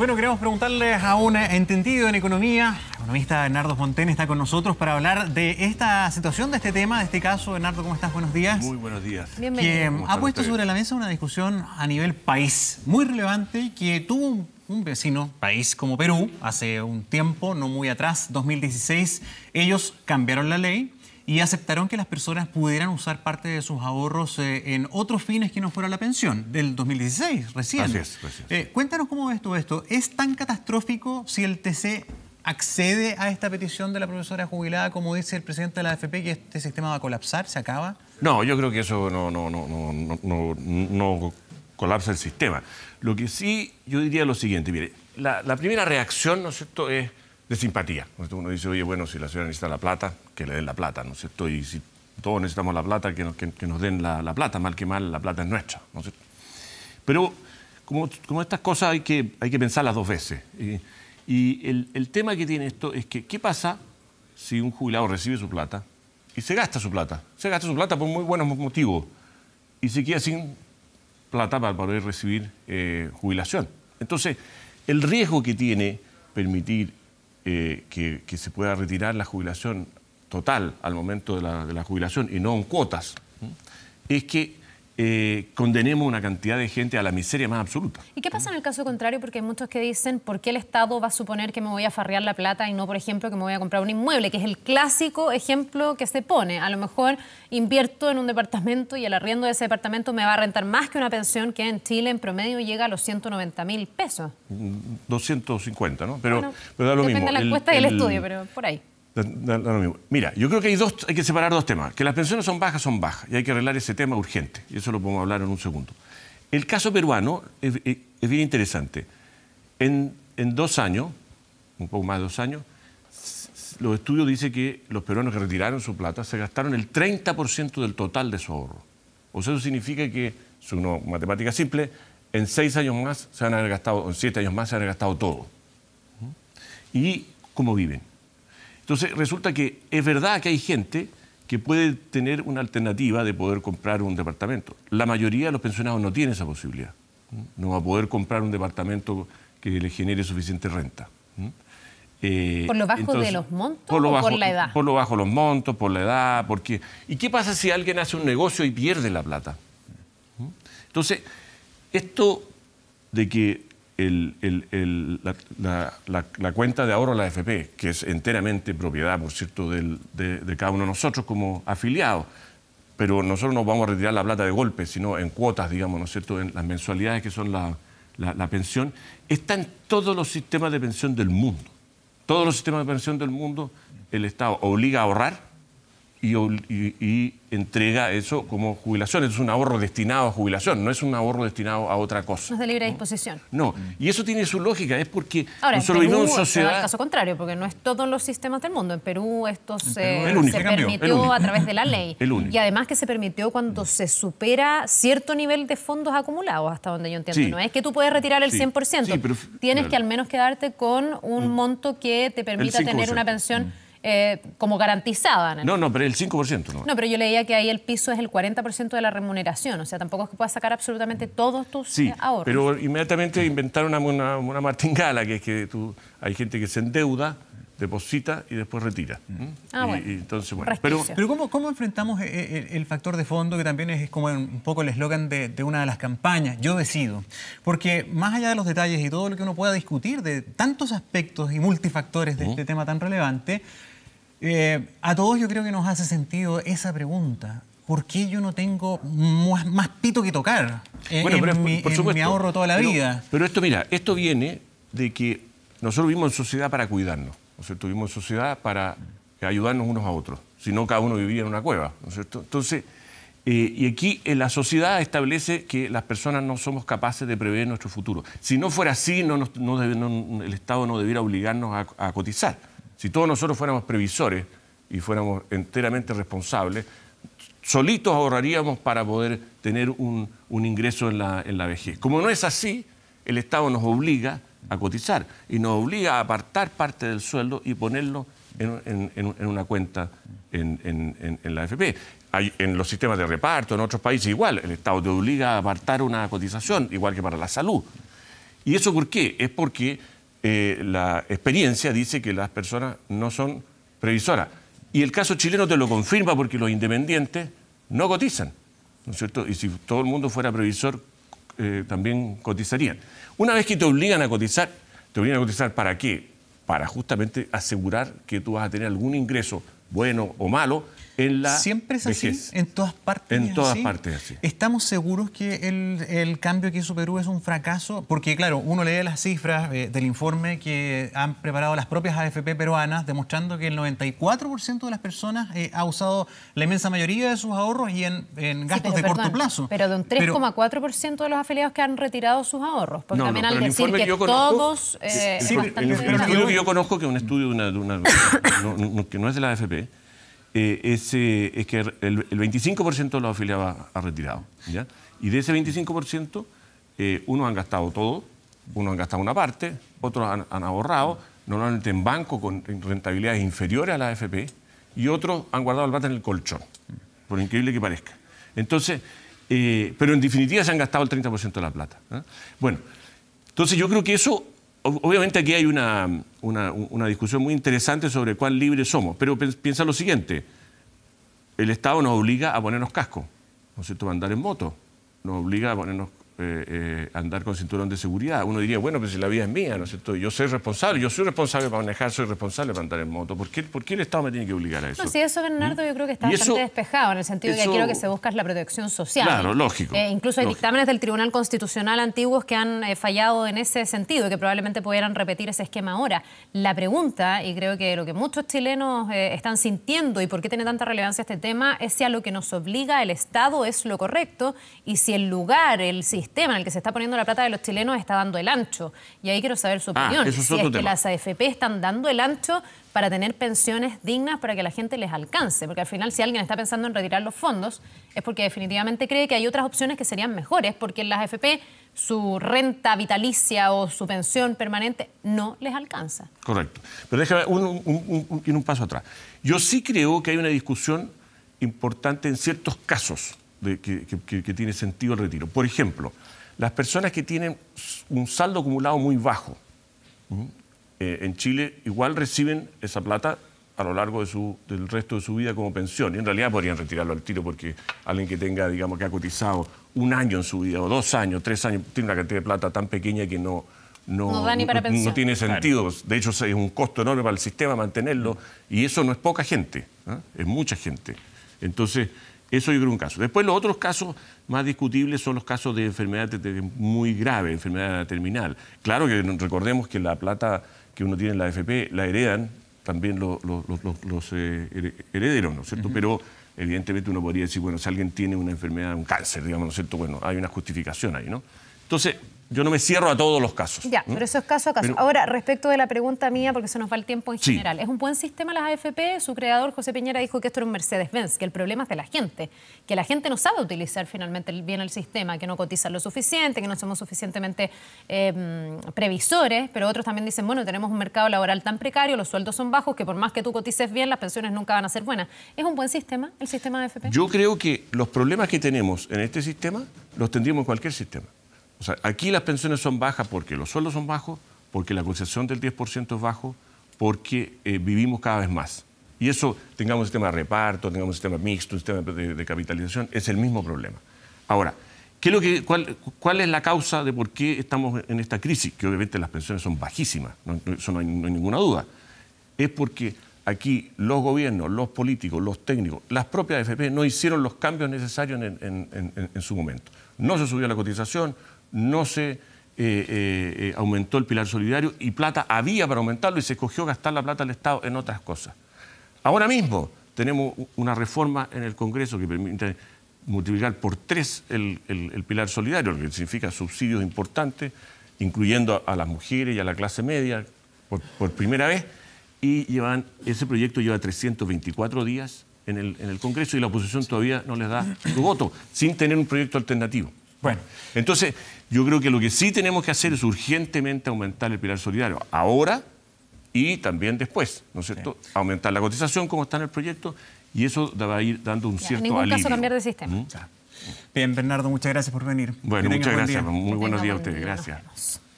Bueno, queremos preguntarles a un entendido en economía, el economista Bernardo Fonten está con nosotros para hablar de esta situación, de este tema, de este caso. Bernardo, ¿cómo estás? Buenos días. Muy buenos días. Bienvenido. ha puesto sobre la mesa una discusión a nivel país muy relevante que tuvo un vecino país como Perú hace un tiempo, no muy atrás, 2016. Ellos cambiaron la ley y aceptaron que las personas pudieran usar parte de sus ahorros eh, en otros fines que no fuera la pensión, del 2016, recién. Así es, eh, cuéntanos cómo ves todo esto. ¿Es tan catastrófico si el TC accede a esta petición de la profesora jubilada, como dice el presidente de la AFP, que este sistema va a colapsar, se acaba? No, yo creo que eso no, no, no, no, no, no colapsa el sistema. Lo que sí yo diría lo siguiente, mire, la, la primera reacción, ¿no es cierto?, es de simpatía. Uno dice, oye, bueno, si la señora necesita la plata, que le den la plata, ¿no es cierto? Y si todos necesitamos la plata, que, nos, den la, plata, mal que mal, la plata es nuestra, ¿no es Pero como, como estas cosas hay que, hay que pensarlas dos veces. Y, el, tema que tiene esto es que, ¿qué pasa si un jubilado recibe su plata y se gasta su plata? Se gasta su plata por muy buenos motivos y se queda sin plata para poder recibir eh, jubilación. Entonces, el riesgo que tiene permitir eh, que, se pueda retirar la jubilación total al momento de la, de la jubilación y no en cuotas, es que eh, condenemos una cantidad de gente a la miseria más absoluta. ¿Y qué pasa en el caso contrario? Porque hay muchos que dicen, ¿por qué el Estado va a suponer que me voy a farrear la plata y no, por ejemplo, que me voy a comprar un inmueble? Que es el clásico ejemplo que se pone. A lo mejor invierto en un departamento y el arriendo de ese departamento me va a rentar más que una pensión que en Chile en promedio llega a los 190 mil pesos. 250, mm, ¿no? Pero, da lo mismo. de la encuesta y el estudio, pero por ahí. Mira, yo creo que hay, dos, hay que separar dos temas. Que las pensiones son bajas, son bajas. Y hay que arreglar ese tema urgente. Y eso lo podemos hablar en un segundo. El caso peruano es, bien interesante. En, dos años, un poco más de dos años, los estudios dicen que los peruanos que retiraron su plata se gastaron el 30% del total de su ahorro. O sea, eso significa que, según una matemática simple, en seis años más se van a haber gastado, en siete años más se han gastado todo. ¿Mm? ¿Y cómo viven? Entonces resulta que es verdad que hay gente que puede tener una alternativa de poder comprar un departamento. La mayoría de los pensionados no tiene esa posibilidad. No va a poder comprar un departamento que le genere suficiente renta. Eh, ¿Por lo bajo de los montos por por la edad? Por lo bajo los montos, por la edad, porque... ¿Y qué pasa si alguien hace un negocio y pierde la plata? Entonces, esto de que la, cuenta de ahorro de la AFP, que es enteramente propiedad, por cierto, de, de, cada uno de nosotros como afiliados. Pero nosotros no vamos a retirar la plata de golpe, sino en cuotas, digamos, ¿no es cierto?, en las mensualidades que son la, pensión. Está en todos los sistemas de pensión del mundo. Todos los sistemas de pensión del mundo, el Estado obliga a ahorrar y, entrega eso como jubilación. Es un ahorro destinado a jubilación, no es un ahorro destinado a otra cosa. No es de libre disposición. No, y eso tiene su lógica, es porque Ahora, en Perú, el caso contrario, porque no es todos los sistemas del mundo. En Perú esto se, permitió a través de la ley. Y además que se permitió cuando se supera cierto nivel de fondos acumulados, hasta donde yo entiendo. No es que tú puedes retirar el 100%, sí, tienes que al menos quedarte con un monto que te permita tener una pensión... Mm. Eh, como garantizada ¿eh? No, no, pero el 5%. No. no, pero yo leía que ahí el piso es el 40% de la remuneración, o sea, tampoco es que puedas sacar absolutamente todos tus sí, eh, ahorros. Pero inmediatamente inventaron una, una, martingala, que es que tú, hay gente que se endeuda deposita y después retira. Mm. Ah, bueno. entonces, bueno. Pero, ¿cómo, enfrentamos e, e, el, factor de fondo, que también es como un poco el eslogan de, una de las campañas, yo decido? Porque más allá de los detalles y todo lo que uno pueda discutir de tantos aspectos y multifactores de este tema tan relevante, eh, a todos yo creo que nos hace sentido esa pregunta. ¿Por qué yo no tengo más, pito que tocar? en, mi, ahorro toda la vida. Pero esto, mira, esto viene de que nosotros vivimos en sociedad para cuidarnos. ¿no sociedad para ayudarnos unos a otros, si no cada uno vivía en una cueva, ¿no es cierto? Entonces, eh, y aquí eh, la sociedad establece que las personas no somos capaces de prever nuestro futuro. Si no fuera así, el Estado no debiera obligarnos a, cotizar. Si todos nosotros fuéramos previsores y fuéramos enteramente responsables, solitos ahorraríamos para poder tener un, ingreso en la, en la vejez. Como no es así, el Estado nos obliga a cotizar y nos obliga a apartar parte del sueldo y ponerlo en, una cuenta en, la AFP. en los sistemas de reparto, en otros países igual, el Estado te obliga a apartar una cotización, igual que para la salud. ¿Y eso por qué? Es porque eh, la experiencia dice que las personas no son previsoras. Y el caso chileno te lo confirma porque los independientes no cotizan. ¿no es cierto? Y si todo el mundo fuera previsor, eh, también cotizarían. Una vez que te obligan a cotizar, ¿te obligan a cotizar para qué? Para justamente asegurar que tú vas a tener algún ingreso bueno o malo, en la Siempre es así, en todas partes. En todas partes así. ¿Estamos seguros que el, cambio que hizo Perú es un fracaso? Porque, claro, uno lee las cifras del informe que han preparado las propias AFP peruanas, demostrando que el 94% de las personas ha usado la inmensa mayoría de sus ahorros y en, gastos de corto plazo. Pero de un 3,4% de los afiliados que han retirado sus ahorros. Porque también al decir que, todos. yo conozco, que un estudio que no es de la AFP, eh, es, que el, 25% de los afiliados ha, retirado. ¿ya? Y de ese 25%, eh, unos han gastado todo, unos han gastado una parte, otros han, ahorrado, normalmente en banco con rentabilidades inferiores a la AFP, y otros han guardado el plata en el colchón, por increíble que parezca. Entonces, eh, pero en definitiva se han gastado el 30% de la plata. Bueno, entonces yo creo que eso obviamente aquí hay una, una, discusión muy interesante sobre cuán libres somos, pero piensa lo siguiente, el Estado nos obliga a ponernos casco, ¿no es cierto?, a andar en moto, nos obliga a ponernos eh, eh, andar con cinturón de seguridad. Uno diría, bueno, pero si la vida es mía, ¿no es cierto? Yo soy responsable, yo soy responsable para manejar, soy responsable para andar en moto. ¿Por qué, el Estado me tiene que obligar a eso? No, sí, eso, Bernardo, ¿Mm? yo creo que está bastante despejado, en el sentido de que aquí lo que se busca es la protección social. Claro, lógico. Eh, incluso hay dictámenes del Tribunal Constitucional antiguos que han fallado en ese sentido y que probablemente pudieran repetir ese esquema ahora. La pregunta, y creo que lo que muchos chilenos están sintiendo y por qué tiene tanta relevancia este tema, es si a lo que nos obliga el Estado es lo correcto y si el lugar, el sistema, tema en el que se está poniendo la plata de los chilenos está dando el ancho. Y ahí quiero saber su ah, opinión. es si es que las AFP están dando el ancho para tener pensiones dignas para que la gente les alcance. Porque al final, si alguien está pensando en retirar los fondos, es porque definitivamente cree que hay otras opciones que serían mejores, porque en las AFP su renta vitalicia o su pensión permanente no les alcanza. Correcto. Pero déjame un, un paso atrás. Yo sí creo que hay una discusión importante en ciertos casos de, que, tiene sentido el retiro. Por ejemplo, las personas que tienen un saldo acumulado muy bajo, eh, en Chile igual reciben esa plata a lo largo de su, del resto de su vida como pensión. Y en realidad podrían retirarlo al tiro porque alguien que tenga, digamos, que ha cotizado un año en su vida, o dos años, tres años, tiene una cantidad de plata tan pequeña que no, no, da ni para no, tiene sentido. De hecho, es un costo enorme para el sistema mantenerlo mm. y eso no es poca gente, ¿eh? es mucha gente. Entonces, eso yo creo un caso. Después los otros casos más discutibles son los casos de enfermedad muy grave, enfermedad terminal. Claro que recordemos que la plata que uno tiene en la AFP la heredan también los, eh, herederos, ¿no es cierto? Pero evidentemente uno podría decir, bueno, si alguien tiene una enfermedad, un cáncer, digamos, ¿no es cierto? Bueno, hay una justificación ahí, ¿no? Entonces, yo no me cierro a todos los casos. Ya, pero eso es caso a caso. Ahora, respecto de la pregunta mía, porque se nos va el tiempo en general, ¿es un buen sistema las AFP? Su creador, José Piñera, dijo que esto era un Mercedes-Benz, que el problema es de la gente, que la gente no sabe utilizar finalmente bien el sistema, que no cotizan lo suficiente, que no somos suficientemente em, previsores, pero otros también dicen, bueno, tenemos un mercado laboral tan precario, los sueldos son bajos, que por más que tú cotices bien, las pensiones nunca van a ser buenas. ¿Es un buen sistema el sistema AFP? Yo creo que los problemas que tenemos en este sistema los tendríamos en cualquier sistema. O sea, aquí las pensiones son bajas porque los sueldos son bajos, porque la cotización del 10% es bajo, porque eh, vivimos cada vez más. Y eso, tengamos un sistema de reparto, tengamos un sistema mixto, un sistema de, capitalización, es el mismo problema. Ahora, cuál, es la causa de por qué estamos en esta crisis? Que obviamente las pensiones son bajísimas, no, hay, ninguna duda. Es porque aquí los gobiernos, los políticos, los técnicos, las propias AFP no hicieron los cambios necesarios en, su momento. No se subió la cotización, no se eh, eh, eh, aumentó el pilar solidario y plata había para aumentarlo y se escogió gastar la plata del Estado en otras cosas. Ahora mismo tenemos una reforma en el Congreso que permite multiplicar por tres el, pilar solidario, lo que significa subsidios importantes, incluyendo a, las mujeres y a la clase media por, primera vez, y llevan, ese proyecto lleva 324 días en el, en el Congreso y la oposición todavía no les da su voto, sin tener un proyecto alternativo. Bueno. Entonces, yo creo que lo que sí tenemos que hacer es urgentemente aumentar el pilar solidario. Ahora y también después, ¿no es cierto? Aumentar la cotización como está en el proyecto y eso va a ir dando un cierto alivio. En ningún caso cambiar de sistema. ¿Mm? Bien, Bernardo, muchas gracias por venir. Bueno, muchas gracias. Muy buenos días a ustedes. Gracias.